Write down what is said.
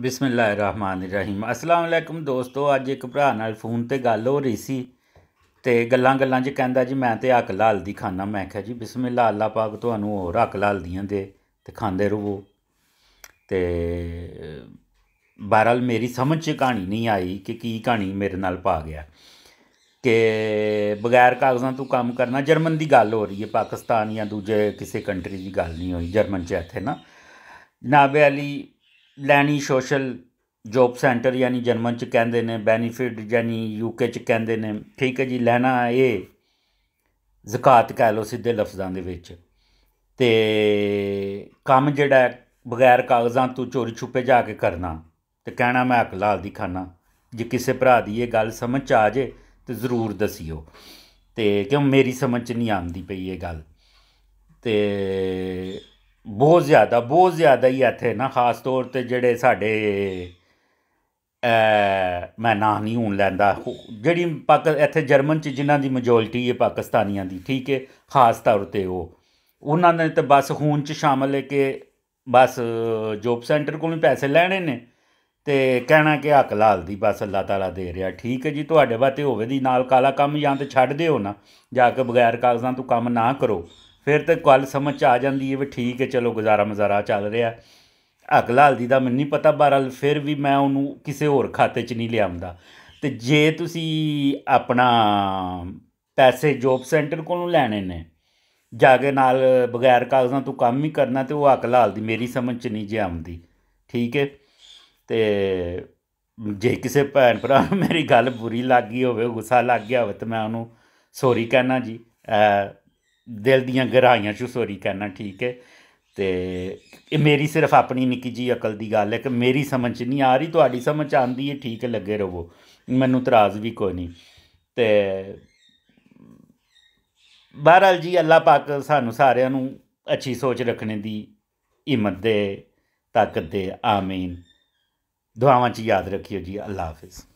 ਰਹੀਮ ਅਸਲਾਮ ਅਲੈਕਮ ਦੋਸਤੋ ਅੱਜ ਇੱਕ ਭਰਾ ਨਾਲ ਫੋਨ ਤੇ ਗੱਲ ਹੋ ਰਹੀ ਸੀ ਤੇ ਗੱਲਾਂ ਗੱਲਾਂ 'ਚ ਕਹਿੰਦਾ ਜੀ ਮੈਂ ਤੇ ਲਾਲ ਦੀ ਖਾਣਾ ਮੈਂ ਕਿਹਾ ਜੀ ਬਿਸਮਿਲ੍ਲਾ ਅੱਲਾ ਪਾਕ ਤੁਹਾਨੂੰ ਹੋਰ ਲਾਲ ਦੀਆਂ ਦੇ ਤੇ ਖਾਂਦੇ ਰਹੋ ਤੇ ਬਹਰਾਲ ਮੇਰੀ ਸਮਝ 'ਚ ਕਹਾਣੀ ਨਹੀਂ ਆਈ ਕਿ ਕੀ ਕਹਾਣੀ ਮੇਰੇ ਨਾਲ ਪਾ ਗਿਆ ਕਿ ਬਗੈਰ ਕਾਗਜ਼ਾਂ ਤੋਂ ਕੰਮ ਕਰਨਾ ਜਰਮਨ ਦੀ ਗੱਲ ਹੋ ਰਹੀ ਹੈ ਪਾਕਿਸਤਾਨ ਜਾਂ ਦੂਜੇ ਕਿਸੇ ਕੰਟਰੀ ਦੀ ਗੱਲ ਨਹੀਂ ਹੋਈ ਜਰਮਨ 'ਚ ਇੱਥੇ ਨਾ ਨਾਬੇ ਅਲੀ ਲੈਣੀ ਸੋਸ਼ਲ ਜੌਬ ਸੈਂਟਰ ਯਾਨੀ ਜਰਮਨ 'ਚ ਕਹਿੰਦੇ ਨੇ ਬੈਨੀਫਿਟ ਯਾਨੀ ਯੂਕੇ 'ਚ ਕਹਿੰਦੇ ਨੇ ਠੀਕ ਹੈ ਜੀ ਲੈਣਾ ਇਹ ਜ਼ਕਾਤ ਕਹਿ ਲੋ ਸਿੱਧੇ ਲਫ਼ਜ਼ਾਂ ਦੇ ਵਿੱਚ ਤੇ ਕੰਮ ਜਿਹੜਾ ਬਗੈਰ ਕਾਗਜ਼ਾਂ ਤੋਂ ਚੋਰੀ ਛੁਪੇ ਜਾ ਕੇ ਕਰਨਾ ਤੇ ਕਹਿਣਾ ਮੈਂ ਹੱਕ ਲਾਲ ਦੀ ਖਾਨਾ ਜੇ ਕਿਸੇ ਭਰਾ ਦੀ ਇਹ ਗੱਲ ਸਮਝ ਚ ਆ ਜੇ ਤੇ ਜ਼ਰੂਰ ਦਸਿਓ ਤੇ ਕਿਉਂ ਮੇਰੀ ਸਮਝ ਚ ਨਹੀਂ ਆਉਂਦੀ ਪਈ ਇਹ ਗੱਲ ਤੇ ਬਹੁਤ ਜ਼ਿਆਦਾ ਬਹੁਤ ਜ਼ਿਆਦਾ ਹੀ ਇੱਥੇ ਨਾ ਖਾਸ ਤੌਰ ਤੇ ਜਿਹੜੇ ਸਾਡੇ ਮੈਂ ਨਾ ਨਹੀਂ ਹੁਣ ਲੈਂਦਾ ਜਿਹੜੀ ਪਾਕ ਇੱਥੇ ਜਰਮਨ ਚ ਜਿਨ੍ਹਾਂ ਦੀ ਮੈਜੋਰਟੀ ਹੈ ਪਾਕਿਸਤਾਨੀਆਂ ਦੀ ਠੀਕ ਹੈ ਖਾਸ ਤੌਰ ਤੇ ਉਹ ਉਹਨਾਂ ਨੇ ਤਾਂ ਬਸ ਖੂਨ ਚ ਸ਼ਾਮਲ ਹੈ ਕਿ ਬਸ ਜੋਬ ਸੈਂਟਰ ਕੋਲੋਂ ਪੈਸੇ ਲੈਣੇ ਨੇ ਤੇ ਕਹਿਣਾ ਕਿ ਹੱਕ ਲਾਲ ਦੀ ਬਸ ਅੱਲਾਹ ਤਾਲਾ ਦੇ ਰਿਹਾ ਠੀਕ ਹੈ ਜੀ ਤੁਹਾਡੇ ਬਾਤੇ ਹੋਵੇ ਦੀ ਨਾਲ ਕਾਲਾ ਕੰਮ ਜਾਂ ਤੇ ਛੱਡ ਦਿਓ ਨਾ ਜਾ ਕੇ ਬਗੈਰ ਕਾਗਜ਼ਾਂ ਤੋਂ ਕੰਮ ਨਾ ਕਰੋ ਫਿਰ ਤੇ ਗੱਲ ਸਮਝ ਚ ਆ ਜਾਂਦੀ ਹੈ ਵੀ ਠੀਕ ਹੈ ਚਲੋ ਗੁਜ਼ਾਰਾ ਮਜ਼ਾਰਾ ਚੱਲ ਰਿਹਾ ਅਗਲਾ ਹਲਦੀ ਦਾ ਮੈਨੂੰ ਨਹੀਂ ਪਤਾ ਬਹਰਾਲ ਫਿਰ ਵੀ ਮੈਂ ਉਹਨੂੰ ਕਿਸੇ ਹੋਰ ਖਾਤੇ 'ਚ ਨਹੀਂ ਲਿਆਉਂਦਾ ਤੇ ਜੇ ਤੁਸੀਂ ਆਪਣਾ ਪੈਸੇ ਜੋਬ ਸੈਂਟਰ ਕੋਲੋਂ ਲੈਣੇ ਨੇ ਜਾ ਕੇ ਨਾਲ ਬਗੈਰ ਕਾਗਜ਼ਾਂ ਤੋਂ ਕੰਮ ਹੀ ਕਰਨਾ ਤੇ ਉਹ ਅਕਲ ਹਾਲ ਦੀ ਮੇਰੀ ਸਮਝ 'ਚ ਨਹੀਂ ਜੇ ਆਉਂਦੀ ਠੀਕ ਹੈ ਤੇ ਜੇ ਕਿਸੇ ਭੈਣ ਭਰਾ ਮੇਰੀ ਗੱਲ ਬੁਰੀ ਲੱਗੀ ਹੋਵੇ ਗੁੱਸਾ ਲੱਗ ਗਿਆ ਹੋਵੇ ਤੇ ਮੈਂ ਉਹਨੂੰ ਸੌਰੀ ਕਹਿਣਾ ਜੀ ਦਿਲ ਦੀਆਂ ਗਹਿਰਾਈਆਂ 'ਚੋਂ ਸੋਰੀ ਕਹਿਣਾ ਠੀਕ ਹੈ ਤੇ ਇਹ ਮੇਰੀ ਸਿਰਫ ਆਪਣੀ ਨਿੱਕੀ ਜੀ ਅਕਲ ਦੀ ਗੱਲ ਹੈ ਕਿ ਮੇਰੀ ਸਮਝ ਨਹੀਂ ਆ ਰਹੀ ਤੁਹਾਡੀ ਸਮਝ ਆਂਦੀ ਹੈ ਠੀਕ ਲੱਗੇ ਰਹੋ ਮੈਨੂੰ ਇਤਰਾਜ਼ ਵੀ ਕੋਈ ਨਹੀਂ ਤੇ ਬਹਰਾਲ ਜੀ ਅੱਲਾ ਪਾਕ ਸਾਨੂੰ ਸਾਰਿਆਂ ਨੂੰ ਅੱਛੀ ਸੋਚ ਰੱਖਣ ਦੀ ਹਿੰਮਤ ਦੇ ਤਾਕਤ ਦੇ ਆਮੀਨ ਦੁਆਵਾਂ 'ਚ ਯਾਦ ਰੱਖਿਓ ਜੀ ਅੱਲਾ ਹਾਫਿਜ਼